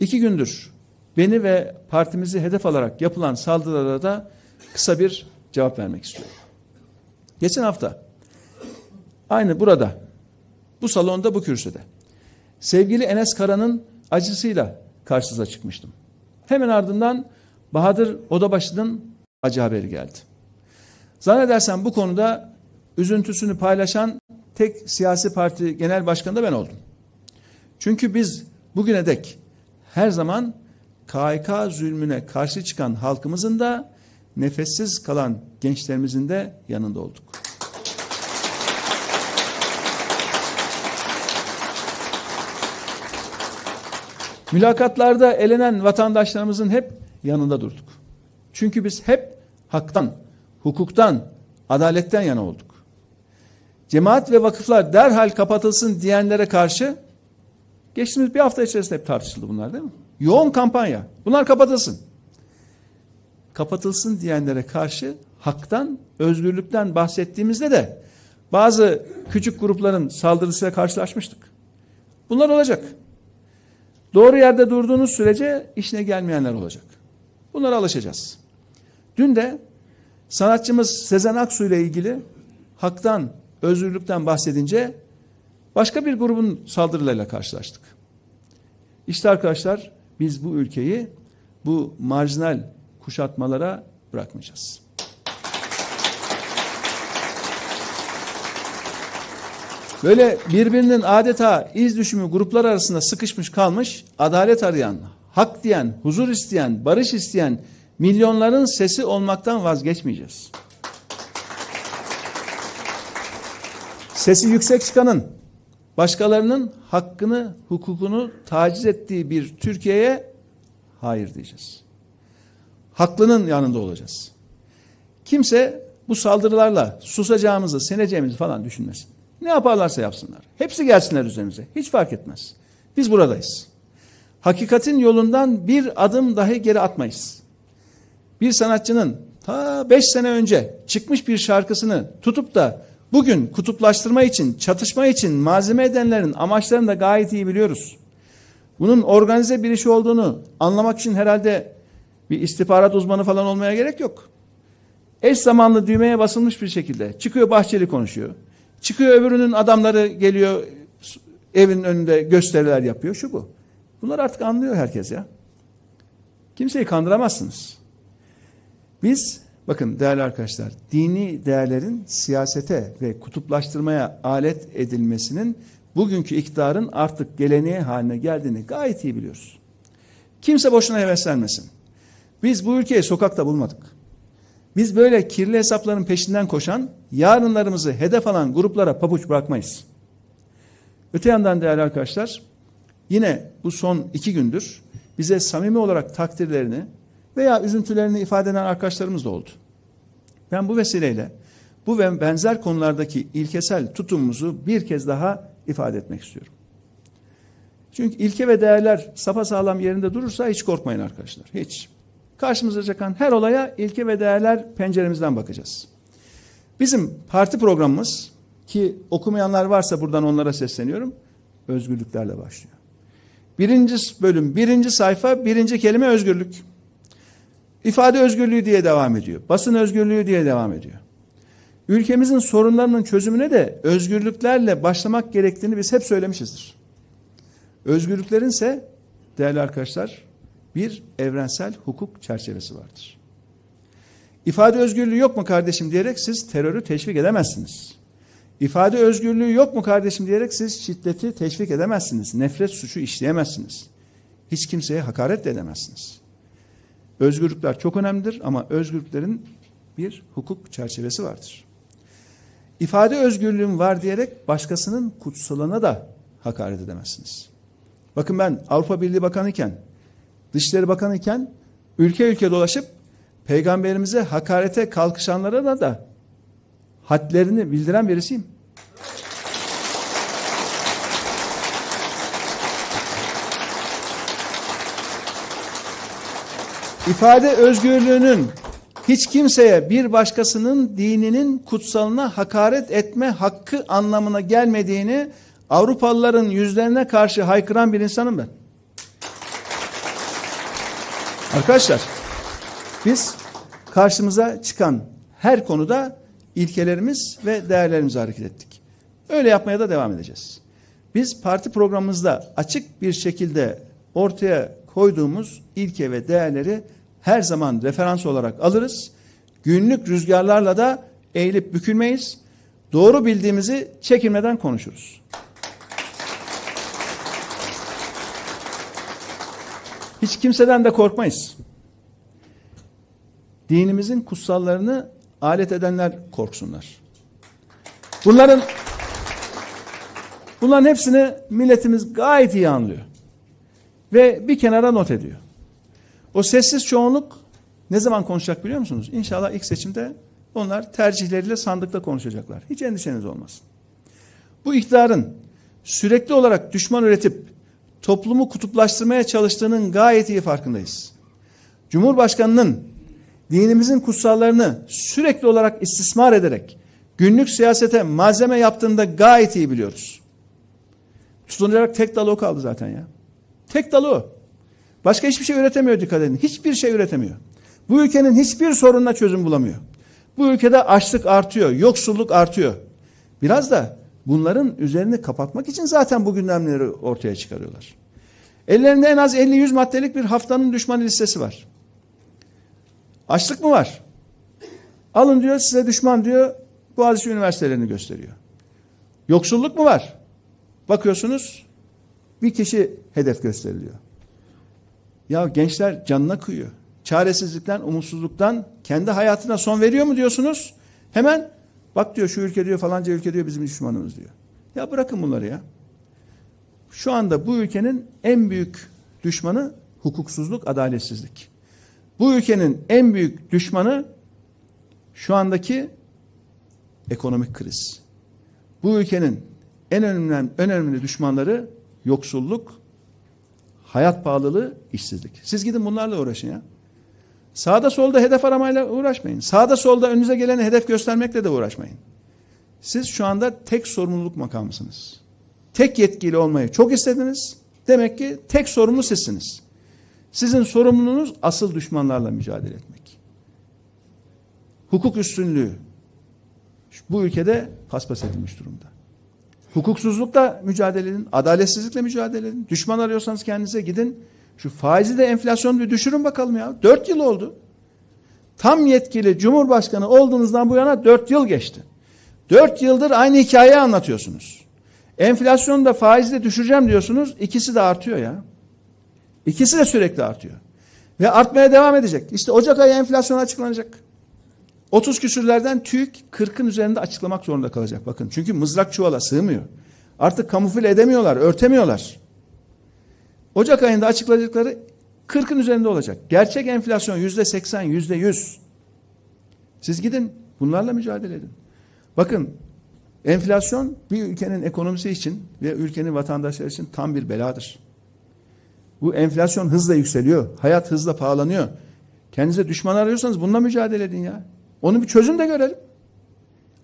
İki gündür beni ve partimizi hedef alarak yapılan saldırılara da kısa bir cevap vermek istiyorum. Geçen hafta aynı burada bu salonda bu kürsüde sevgili Enes Kara'nın acısıyla karşınıza çıkmıştım. Hemen ardından Bahadır Odabaşı'nın acı haberi geldi. Zannedersem bu konuda üzüntüsünü paylaşan tek siyasi parti genel başkanı da ben oldum. Çünkü biz bugüne dek her zaman KK zulmüne karşı çıkan halkımızın da nefessiz kalan gençlerimizin de yanında olduk. Mülakatlarda elenen vatandaşlarımızın hep yanında durduk. Çünkü biz hep haktan, hukuktan, adaletten yana olduk. Cemaat ve vakıflar derhal kapatılsın diyenlere karşı Geçtiğimiz bir hafta içerisinde hep tartışıldı bunlar değil mi? Yoğun kampanya. Bunlar kapatılsın. Kapatılsın diyenlere karşı haktan, özgürlükten bahsettiğimizde de bazı küçük grupların saldırısıyla karşılaşmıştık. Bunlar olacak. Doğru yerde durduğunuz sürece işine gelmeyenler olacak. Bunlara alışacağız. Dün de sanatçımız Sezen Aksu ile ilgili haktan, özgürlükten bahsedince Başka bir grubun saldırılarıyla karşılaştık. İşte arkadaşlar biz bu ülkeyi bu marjinal kuşatmalara bırakmayacağız. Böyle birbirinin adeta iz düşümü gruplar arasında sıkışmış kalmış, adalet arayan, hak diyen, huzur isteyen, barış isteyen milyonların sesi olmaktan vazgeçmeyeceğiz. Sesi yüksek çıkanın, başkalarının hakkını, hukukunu taciz ettiği bir Türkiye'ye hayır diyeceğiz. Haklının yanında olacağız. Kimse bu saldırılarla susacağımızı, seneceğimizi falan düşünmesin. Ne yaparlarsa yapsınlar. Hepsi gelsinler üzerimize. Hiç fark etmez. Biz buradayız. Hakikatin yolundan bir adım dahi geri atmayız. Bir sanatçının ta beş sene önce çıkmış bir şarkısını tutup da Bugün kutuplaştırma için, çatışma için malzeme edenlerin amaçlarını da gayet iyi biliyoruz. Bunun organize bir iş olduğunu anlamak için herhalde bir istihbarat uzmanı falan olmaya gerek yok. Eş zamanlı düğmeye basılmış bir şekilde çıkıyor Bahçeli konuşuyor. Çıkıyor öbürünün adamları geliyor evin önünde gösteriler yapıyor şu bu. Bunlar artık anlıyor herkes ya. Kimseyi kandıramazsınız. Biz Bakın değerli arkadaşlar, dini değerlerin siyasete ve kutuplaştırmaya alet edilmesinin bugünkü iktidarın artık geleneği haline geldiğini gayet iyi biliyoruz. Kimse boşuna heveslenmesin. Biz bu ülkeyi sokakta bulmadık. Biz böyle kirli hesapların peşinden koşan, yarınlarımızı hedef alan gruplara pabuç bırakmayız. Öte yandan değerli arkadaşlar, yine bu son iki gündür bize samimi olarak takdirlerini, veya üzüntülerini ifade eden arkadaşlarımız da oldu. Ben bu vesileyle bu ve benzer konulardaki ilkesel tutumumuzu bir kez daha ifade etmek istiyorum. Çünkü ilke ve değerler sağlam yerinde durursa hiç korkmayın arkadaşlar. Hiç. Karşımıza çıkan her olaya ilke ve değerler penceremizden bakacağız. Bizim parti programımız ki okumayanlar varsa buradan onlara sesleniyorum. Özgürlüklerle başlıyor. Birinci bölüm, birinci sayfa, birinci kelime özgürlük. İfade özgürlüğü diye devam ediyor. Basın özgürlüğü diye devam ediyor. Ülkemizin sorunlarının çözümüne de özgürlüklerle başlamak gerektiğini biz hep söylemişizdir. Özgürlüklerin ise değerli arkadaşlar bir evrensel hukuk çerçevesi vardır. İfade özgürlüğü yok mu kardeşim diyerek siz terörü teşvik edemezsiniz. İfade özgürlüğü yok mu kardeşim diyerek siz şiddeti teşvik edemezsiniz. Nefret suçu işleyemezsiniz. Hiç kimseye hakaret de edemezsiniz. Özgürlükler çok önemlidir ama özgürlüklerin bir hukuk çerçevesi vardır. İfade özgürlüğüm var diyerek başkasının kutsalına da hakaret edemezsiniz. Bakın ben Avrupa Birliği Bakanı iken, Dışişleri Bakanı iken ülke ülke dolaşıp peygamberimize hakarete kalkışanlara da, da hadlerini bildiren birisiyim. ifade özgürlüğünün hiç kimseye bir başkasının dininin kutsalına hakaret etme hakkı anlamına gelmediğini Avrupalıların yüzlerine karşı haykıran bir insanım ben. Arkadaşlar biz karşımıza çıkan her konuda ilkelerimiz ve değerlerimize hareket ettik. Öyle yapmaya da devam edeceğiz. Biz parti programımızda açık bir şekilde ortaya koyduğumuz ilke ve değerleri her zaman referans olarak alırız. Günlük rüzgarlarla da eğilip bükülmeyiz. Doğru bildiğimizi çekinmeden konuşuruz. Hiç kimseden de korkmayız. Dinimizin kutsallarını alet edenler korksunlar. Bunların bunların hepsini milletimiz gayet iyi anlıyor. Ve bir kenara not ediyor. O sessiz çoğunluk ne zaman konuşacak biliyor musunuz? İnşallah ilk seçimde onlar tercihleriyle sandıkta konuşacaklar. Hiç endişeniz olmasın. Bu iktidarın sürekli olarak düşman üretip toplumu kutuplaştırmaya çalıştığının gayet iyi farkındayız. Cumhurbaşkanının dinimizin kutsallarını sürekli olarak istismar ederek günlük siyasete malzeme da gayet iyi biliyoruz. Tutunacak tek dalı o kaldı zaten ya. Tek dalı o. Başka hiçbir şey üretemiyor dikkat edin. Hiçbir şey üretemiyor. Bu ülkenin hiçbir sorununa çözüm bulamıyor. Bu ülkede açlık artıyor, yoksulluk artıyor. Biraz da bunların üzerini kapatmak için zaten bu gündemleri ortaya çıkarıyorlar. Ellerinde en az 50-100 maddelik bir haftanın düşman listesi var. Açlık mı var? Alın diyor size düşman diyor Boğaziçi Üniversitelerini gösteriyor. Yoksulluk mu var? Bakıyorsunuz bir kişi hedef gösteriliyor. Ya gençler canına kıyıyor. Çaresizlikten, umutsuzluktan kendi hayatına son veriyor mu diyorsunuz? Hemen bak diyor şu ülke diyor falanca ülke diyor bizim düşmanımız diyor. Ya bırakın bunları ya. Şu anda bu ülkenin en büyük düşmanı hukuksuzluk, adaletsizlik. Bu ülkenin en büyük düşmanı şu andaki ekonomik kriz. Bu ülkenin en önemli, en önemli düşmanları yoksulluk, Hayat pahalılığı, işsizlik. Siz gidin bunlarla uğraşın ya. Sağda solda hedef aramayla uğraşmayın. Sağda solda önünüze geleni hedef göstermekle de uğraşmayın. Siz şu anda tek sorumluluk makamısınız. Tek yetkili olmayı çok istediniz. Demek ki tek sorumlu sizsiniz. Sizin sorumluluğunuz asıl düşmanlarla mücadele etmek. Hukuk üstünlüğü bu ülkede paspas edilmiş durumda. Hukuksuzlukla mücadele edin, adaletsizlikle mücadele edin. Düşman arıyorsanız kendinize gidin. Şu faizi de enflasyonu bir düşürün bakalım ya. Dört yıl oldu. Tam yetkili cumhurbaşkanı olduğunuzdan bu yana dört yıl geçti. Dört yıldır aynı hikayeyi anlatıyorsunuz. Enflasyonu da faizi de düşüreceğim diyorsunuz. İkisi de artıyor ya. İkisi de sürekli artıyor. Ve artmaya devam edecek. İşte Ocak ayı enflasyon açıklanacak. 30 küsürlerden TÜİK 40'ın üzerinde açıklamak zorunda kalacak bakın. Çünkü mızrak çuvala sığmıyor. Artık kamufle edemiyorlar, örtemiyorlar. Ocak ayında açıkladıkları 40'ın üzerinde olacak. Gerçek enflasyon yüzde 80, yüzde 100. Siz gidin bunlarla mücadele edin. Bakın enflasyon bir ülkenin ekonomisi için ve ülkenin vatandaşları için tam bir beladır. Bu enflasyon hızla yükseliyor. Hayat hızla pahalanıyor. Kendinize düşman arıyorsanız bununla mücadele edin ya. Onu bir çözüm de görelim.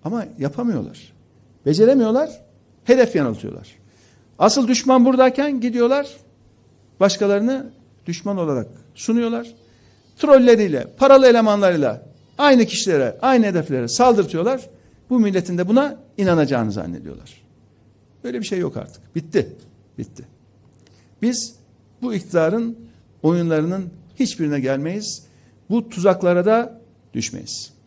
Ama yapamıyorlar. Beceremiyorlar. Hedef yanıltıyorlar. Asıl düşman buradayken gidiyorlar başkalarını düşman olarak sunuyorlar. Trolleriyle, paralı elemanlarıyla aynı kişilere, aynı hedeflere saldırtıyorlar. Bu milletin de buna inanacağını zannediyorlar. Böyle bir şey yok artık. Bitti. Bitti. Biz bu iktidarın oyunlarının hiçbirine gelmeyiz. Bu tuzaklara da düşmeyiz.